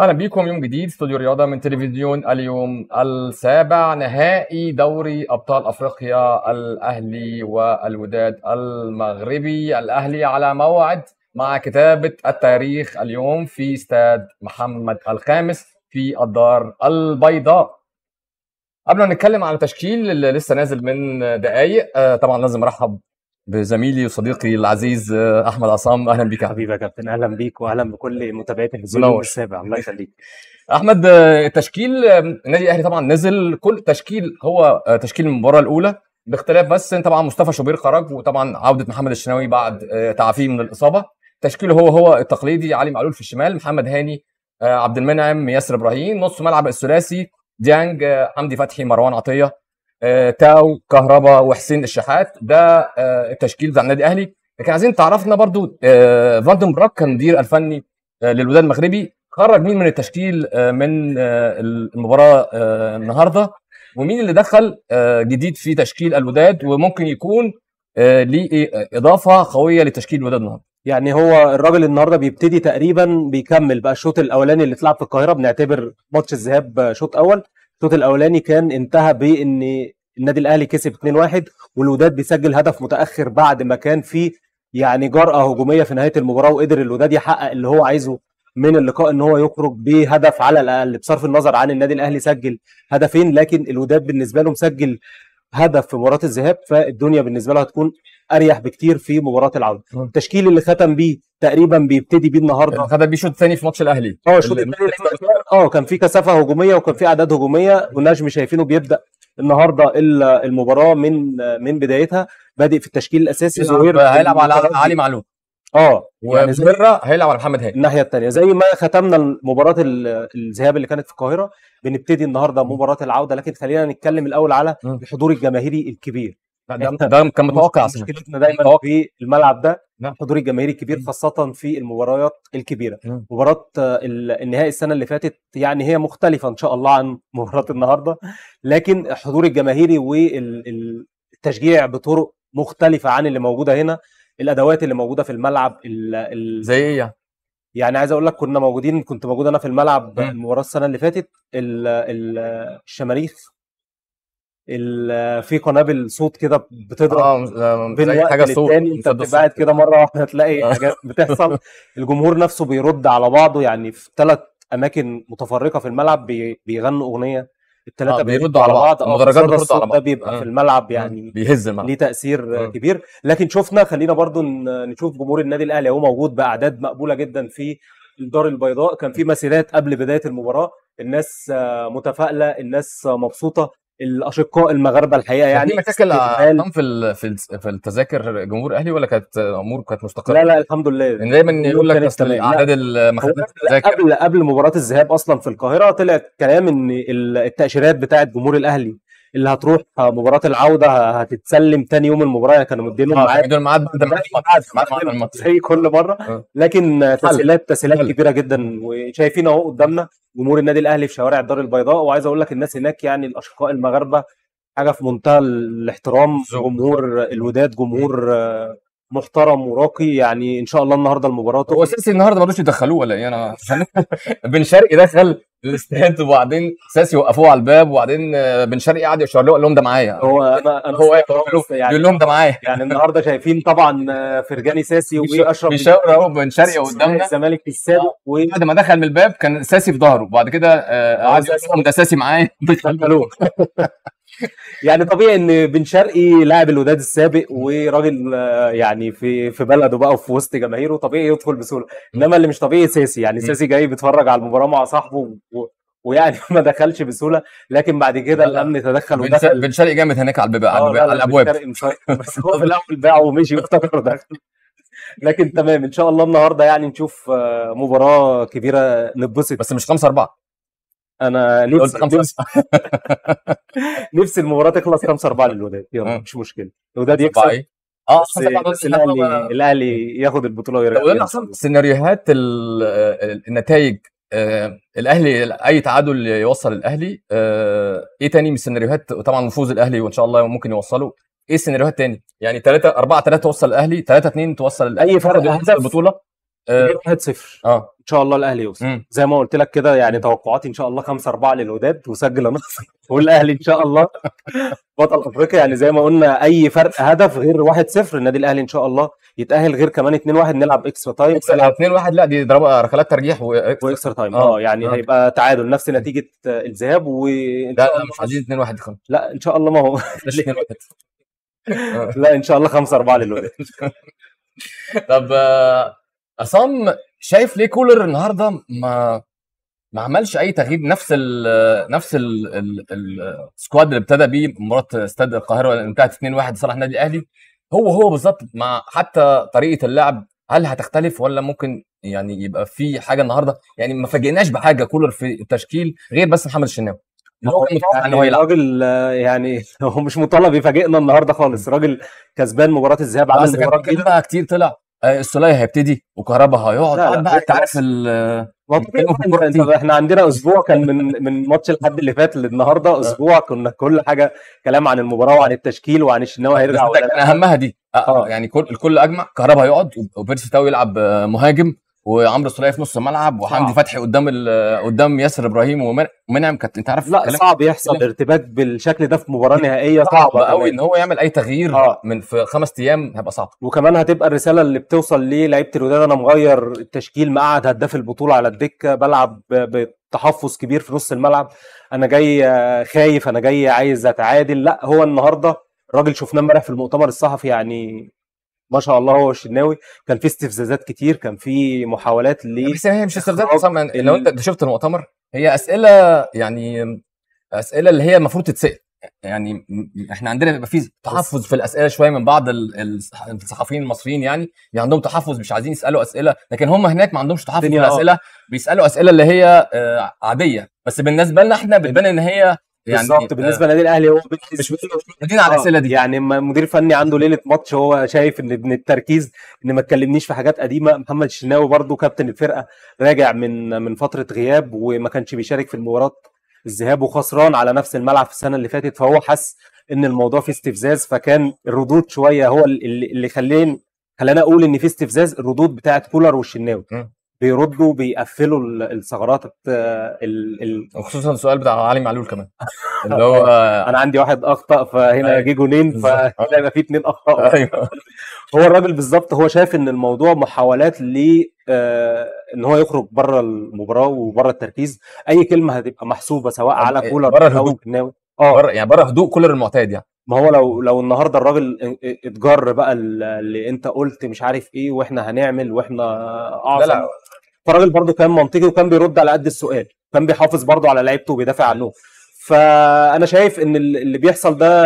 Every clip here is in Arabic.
اهلا بيكم يوم جديد استوديو رياضه من تلفزيون اليوم السابع نهائي دوري ابطال افريقيا الاهلي والوداد المغربي الاهلي على موعد مع كتابه التاريخ اليوم في استاد محمد الخامس في الدار البيضاء قبل ما نتكلم على التشكيل اللي لسه نازل من دقايق آه، طبعا لازم ارحب بزميلي وصديقي العزيز آه، احمد عصام اهلا بك حبيبي يا كابتن اهلا بيك واهلا بكل متابعين الحزب السابع الله يخليك احمد التشكيل آه، آه، النادي الاهلي طبعا نزل كل تشكيل هو تشكيل المباراه الاولى باختلاف بس طبعا مصطفى شوبير خرج وطبعا عوده محمد الشناوي بعد تعافيه من الاصابه تشكيله هو هو التقليدي علي معلول في الشمال محمد هاني عبد المنعم ياسر ابراهيم نص ملعب الثلاثي ديانج حمدي فتحي مروان عطيه آه، تاو كهربا وحسين الشحات ده آه، التشكيل بتاع النادي الاهلي لكن عايزين تعرفنا برضو آه، فاندن براك كان المدير الفني للوداد المغربي خرج مين من التشكيل من المباراه النهارده ومين اللي دخل جديد في تشكيل الوداد وممكن يكون ليه اضافه قويه لتشكيل الوداد النهارده يعني هو الراجل النهارده بيبتدي تقريبا بيكمل بقى الشوط الاولاني اللي اتلعب في القاهره بنعتبر ماتش الذهاب شوط اول الشوط الاولاني كان انتهى بان النادي الاهلي كسب 2-1 والوداد بيسجل هدف متاخر بعد ما كان في يعني جرأه هجوميه في نهايه المباراه وقدر الوداد يحقق اللي هو عايزه من اللقاء ان هو يخرج بهدف على الاقل بصرف النظر عن النادي الاهلي سجل هدفين لكن الوداد بالنسبه له مسجل هدف في مباراه الذهاب فالدنيا بالنسبه له هتكون اريح بكتير في مباراه العوده التشكيل اللي ختم بيه تقريبا بيبتدي بيه النهارده خد بيه شوط ثاني في ماتش الاهلي اه الشوط الثاني اه كان في كثافه هجوميه وكان في اعداد هجوميه والنجم شايفينه بيبدا النهارده الا المباراه من من بدايتها بادئ في التشكيل الاساسي زهير هيلعب على علي معلول اه يعني وبره هيلعب على محمد هاني الناحيه الثانيه زي ما ختمنا مباراه الذهاب اللي كانت في القاهره بنبتدي النهارده مباراه العوده لكن خلينا نتكلم الاول على الحضور الجماهيري الكبير ده, ده كان متوقع مشكلتنا دايما في الملعب ده نعم حضور الجماهيري كبير خاصه في المباريات الكبيره مباراه آه، النهائي السنه اللي فاتت يعني هي مختلفه ان شاء الله عن مباراه النهارده لكن حضور الجماهيري والتشجيع بطرق مختلفه عن اللي موجوده هنا الادوات اللي موجوده في الملعب زي ايه يعني؟ يعني عايز اقول لك كنا موجودين كنت موجود انا في الملعب المباراه السنه اللي فاتت الشماريخ في قنابل صوت كده بتضرب آه, آه، بين وقت حاجه صوت انت بتبعد كده مره واحده تلاقي آه. حاجات بتحصل الجمهور نفسه بيرد على بعضه يعني في ثلاث اماكن متفرقه في الملعب بيغنوا اغنيه الثلاثه آه بيردوا على بعض آه، المدرجات بترد على بعض ده بيبقى آه. في الملعب يعني بيهز الملعب ليه تاثير آه. كبير لكن شفنا خلينا برضو نشوف جمهور النادي الاهلي هو موجود باعداد مقبوله جدا في الدار البيضاء كان في مسيرات قبل بدايه المباراه الناس متفائله الناس مبسوطه الاشقاء المغاربه الحقيقه يعني في مشاكل في في في التذاكر جمهور الاهلي ولا كانت امور كانت مستقره؟ لا لا الحمد لله يعني دايما يقول لك اعداد المخدات قبل قبل مباراه الذهاب اصلا في القاهره طلع كلام ان التاشيرات بتاعه جمهور الاهلي اللي هتروح مباراه العوده هتتسلم تاني يوم المباراه كانوا مدينهم اه، ميعاد ميعاد ميعاد زي كل مره اه. لكن تسهيلات تسهيلات كبيره جدا وشايفين اهو قدامنا جمهور النادي الاهلي في شوارع الدار البيضاء وعايز اقول لك الناس هناك يعني الاشقاء المغاربه حاجه في منتهى الاحترام جمهور الوداد جمهور محترم وراقي يعني ان شاء الله النهارده المباراه هو اساسي النهارده ما رضوش يدخلوه ولا ايه انا بن شرقي دخل الاستاد وبعدين ساسي وقفوه على الباب وبعدين آه، بن شرقي قعد يشاور له قال لهم ده معايا هو انا انا هو يعني يقول لهم ده معايا يعني النهارده شايفين طبعا آه، فرجاني ساسي واشرف بيشاور اهو بن شرقي قدامنا الزمالك في السابق وبعد بعد ما دخل من الباب كان ساسي في ظهره وبعد كده آه، قعد يقول لهم ده ساسي معايا يعني طبيعي ان بن شرقي لاعب الوداد السابق وراجل آه، يعني في في بلده بقى وفي وسط جماهيره طبيعي يدخل بسهوله انما اللي مش طبيعي ساسي يعني ساسي جاي بيتفرج على المباراه مع صاحبه و... ويعني ما دخلش بسهوله لكن بعد كده الامن تدخل ودخل بن شرقي جامد هناك على الباب على آه، الابواب بس هو في الاول باعه ومشي وافتكر دخل لكن تمام ان شاء الله النهارده يعني نشوف آه، مباراه كبيره نتبسط بس مش 5 4 انا نفسي نفسي, المباراه تخلص 5 4 للوداد يلا مش مشكله الوداد يكسب اه بس الاهلي الاهلي ياخد البطوله ويرجع سيناريوهات النتائج آه الاهلي اي تعادل يوصل الاهلي آه ايه تاني من السيناريوهات طبعا فوز الاهلي وان شاء الله ممكن يوصله ايه السيناريوهات تاني يعني 3 4 3 توصل الاهلي 3 2 توصل الاهلي اي فرق هدف البطوله 1 آه، 0 اه ان شاء الله الاهلي يوصل مم. زي ما قلت لك كده يعني توقعاتي ان شاء الله 5 4 للوداد وسجل نصر والاهلي ان شاء الله بطل افريقيا يعني زي ما قلنا اي فرق هدف غير 1 0 النادي الاهلي ان شاء الله يتاهل غير كمان 2 1 نلعب اكسترا تايم 2 1 لا دي ضربه ركلات ترجيح واكسترا تايم آه. اه, يعني آه. هيبقى تعادل نفس نتيجه آه، الذهاب و لا لا مش عايزين 2 1 خالص لا ان شاء الله ما هو 2 1 لا ان شاء الله 5 4 للوداد طب عصام شايف ليه كولر النهارده ما ما عملش اي تغيير نفس الـ نفس السكواد اللي ابتدى بيه مباراه استاد القاهره اللي انتهت 2-1 لصالح النادي الاهلي هو هو بالظبط مع حتى طريقه اللعب هل هتختلف ولا ممكن يعني يبقى في حاجه النهارده يعني ما فاجئناش بحاجه كولر في التشكيل غير بس محمد الشناوي هو يعني راجل يعني هو مش مطالب يفاجئنا النهارده خالص راجل كسبان مباراه الذهاب عمل مباراه كتير طلع آه، السولية هيبتدي وكهربا هيقعد لا لا بقى انت عارف ال احنا عندنا اسبوع كان من من ماتش الحد اللي فات للنهارده آه. اسبوع كنا كل حاجه كلام عن المباراه وعن التشكيل وعن الشناوي هيرجع ولا لا اهمها دي آه،, آه. يعني كل الكل اجمع كهربا هيقعد وبيرسي تاو يلعب مهاجم وعمرو السوليه في نص الملعب وحمدي فتحي قدام قدام ياسر ابراهيم ومنعم كانت انت عارف لا صعب يحصل ارتباك بالشكل ده في مباراه نهائيه صعبه صعب قوي ان هو يعمل اي تغيير آه. من في خمس ايام هيبقى صعب وكمان هتبقى الرساله اللي بتوصل ليه لعيبه الوداد انا مغير التشكيل مقعد هداف البطوله على الدكه بلعب بتحفظ كبير في نص الملعب انا جاي آه، خايف انا جاي عايز اتعادل لا هو النهارده الراجل شفناه امبارح في المؤتمر الصحفي يعني ما شاء الله هو الشناوي كان في استفزازات كتير كان في محاولات ل يعني بس هي مش استفزازات اصلا يعني لو انت شفت المؤتمر هي اسئله يعني اسئله اللي هي المفروض تتسال يعني احنا عندنا بيبقى في تحفظ في الاسئله شويه من بعض الصحفيين المصريين يعني يعني عندهم تحفظ مش عايزين يسالوا اسئله لكن هم هناك ما عندهمش تحفظ في آه. الاسئله بيسالوا اسئله اللي هي آه، عاديه بس بالنسبه لنا احنا بتبان ان هي يعني بالظبط بالنسبه للنادي الاهلي هو مش قاعدين على الاسئله دي يعني مدير فني عنده ليله ماتش هو شايف ان من التركيز ان ما تكلمنيش في حاجات قديمه محمد الشناوي برده كابتن الفرقه راجع من من فتره غياب وما كانش بيشارك في المباراه الذهاب وخسران على نفس الملعب في السنه اللي فاتت فهو حس ان الموضوع فيه استفزاز فكان الردود شويه هو اللي خلين خلاني اقول ان في استفزاز الردود بتاعت كولر والشناوي بيردوا بيقفلوا الثغرات ال... ال... وخصوصا السؤال بتاع علي معلول كمان اللي هو انا عندي واحد اخطا فهنا أيوه. جه جونين فهنا يبقى في اثنين اخطاء ايوه هو الراجل بالظبط هو شايف ان الموضوع محاولات ل آه، ان هو يخرج بره المباراه وبره التركيز اي كلمه هتبقى محسوبة سواء على إيه، كولر او ناوي اه يعني بره هدوء كولر المعتاد يعني ما هو لو لو النهارده الراجل اتجر بقى اللي انت قلت مش عارف ايه واحنا هنعمل واحنا اعظم لا لا فالراجل برضه كان منطقي وكان بيرد على قد السؤال كان بيحافظ برضه على لعيبته وبيدافع عنه فانا شايف ان اللي بيحصل ده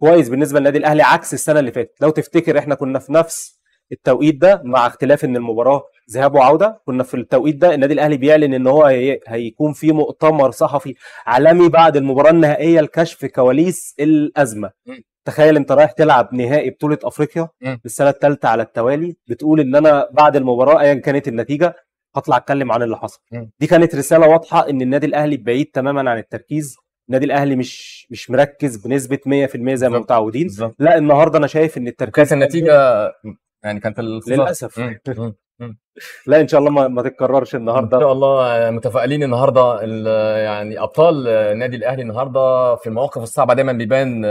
كويس بالنسبه للنادي الاهلي عكس السنه اللي فاتت لو تفتكر احنا كنا في نفس التوقيت ده مع اختلاف ان المباراه ذهاب وعوده كنا في التوقيت ده النادي الاهلي بيعلن ان هو هي... هيكون في مؤتمر صحفي عالمي بعد المباراه النهائيه لكشف كواليس الازمه م. تخيل انت رايح تلعب نهائي بطوله افريقيا للسنه الثالثه على التوالي بتقول ان انا بعد المباراه ايا كانت النتيجه هطلع اتكلم عن اللي حصل م. دي كانت رساله واضحه ان النادي الاهلي بعيد تماما عن التركيز النادي الاهلي مش مش مركز بنسبه 100% زي ما متعودين لا النهارده انا شايف ان التركيز كانت النتيجه يعني كانت للاسف لا ان شاء الله ما, ما تتكررش النهارده ان شاء الله آه، متفائلين النهارده آه، يعني ابطال النادي آه، الاهلي النهارده في المواقف الصعبه دايما بيبان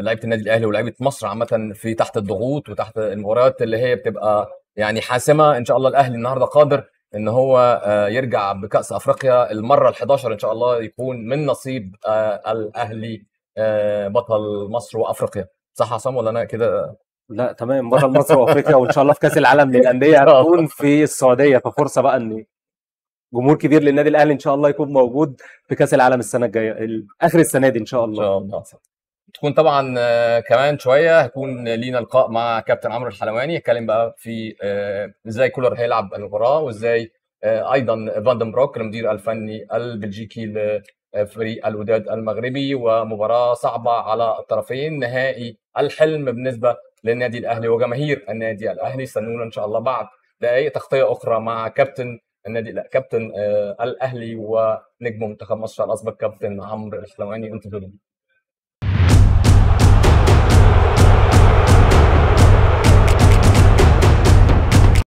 لعيبه النادي الاهلي ولعيبه مصر عامه في تحت الضغوط وتحت المباريات اللي هي بتبقى يعني حاسمه ان شاء الله الاهلي النهارده قادر ان هو يرجع بكاس افريقيا المره ال11 ان شاء الله يكون من نصيب الاهلي بطل مصر وافريقيا صح يا عصام ولا انا كده لا تمام بره مصر وافريقيا وان شاء الله في كاس العالم للانديه هتكون في السعوديه ففرصه بقى ان جمهور كبير للنادي الاهلي ان شاء الله يكون موجود في كاس العالم السنه الجايه اخر السنه دي ان شاء الله ان شاء الله تكون طبعا آه، كمان شويه هيكون لينا لقاء مع كابتن عمرو الحلواني يتكلم بقى في آه، ازاي كولر هيلعب المباراه وازاي آه، ايضا فاندن بروك المدير الفني البلجيكي لفريق الوداد المغربي ومباراه صعبه على الطرفين نهائي الحلم بالنسبه للنادي الاهلي وجماهير النادي الاهلي استنونا ان شاء الله بعد دقائق تغطيه اخرى مع كابتن النادي لا كابتن آه، الاهلي ونجم منتخب مصر الاسبق كابتن عمرو الخلواني انتظرونا